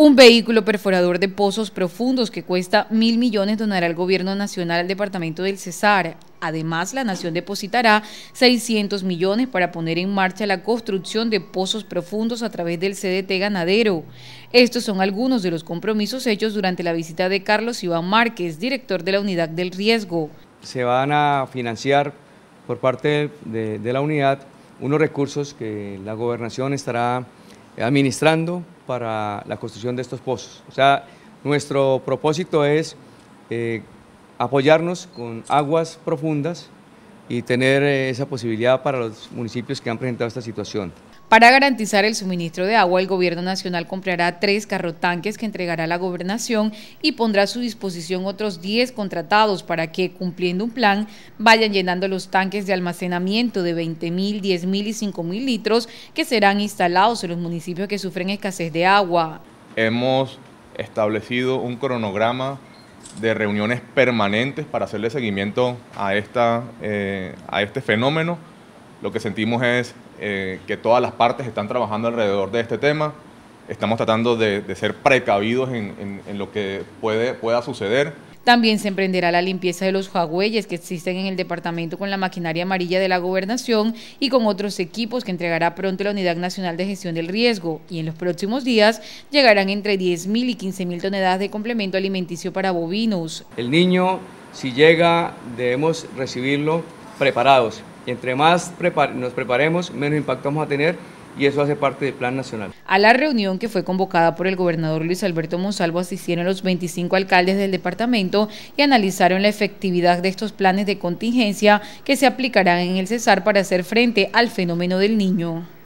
Un vehículo perforador de pozos profundos que cuesta mil millones donará el gobierno nacional al departamento del Cesar. Además, la nación depositará 600 millones para poner en marcha la construcción de pozos profundos a través del CDT ganadero. Estos son algunos de los compromisos hechos durante la visita de Carlos Iván Márquez, director de la Unidad del Riesgo. Se van a financiar por parte de, de la unidad unos recursos que la gobernación estará administrando para la construcción de estos pozos. O sea, nuestro propósito es eh, apoyarnos con aguas profundas y tener eh, esa posibilidad para los municipios que han presentado esta situación. Para garantizar el suministro de agua, el Gobierno Nacional comprará tres carrotanques que entregará la gobernación y pondrá a su disposición otros 10 contratados para que, cumpliendo un plan, vayan llenando los tanques de almacenamiento de 20.000, mil, mil y 5.000 mil litros que serán instalados en los municipios que sufren escasez de agua. Hemos establecido un cronograma de reuniones permanentes para hacerle seguimiento a, esta, eh, a este fenómeno. Lo que sentimos es eh, que todas las partes están trabajando alrededor de este tema. Estamos tratando de, ser precavidos en, lo que puede, pueda suceder. También se emprenderá la limpieza de los jagüeyes que existen en el departamento con la maquinaria amarilla de la gobernación y con otros equipos que entregará pronto la Unidad Nacional de Gestión del Riesgo. Y en los próximos días llegarán entre 10.000 y 15.000 toneladas de complemento alimenticio para bovinos. El niño, si llega, debemos recibirlo preparados. Y entre más nos preparemos, menos impacto vamos a tener y eso hace parte del Plan Nacional. A la reunión que fue convocada por el gobernador Luis Alberto Monsalvo asistieron los 25 alcaldes del departamento y analizaron la efectividad de estos planes de contingencia que se aplicarán en el Cesar para hacer frente al fenómeno del niño.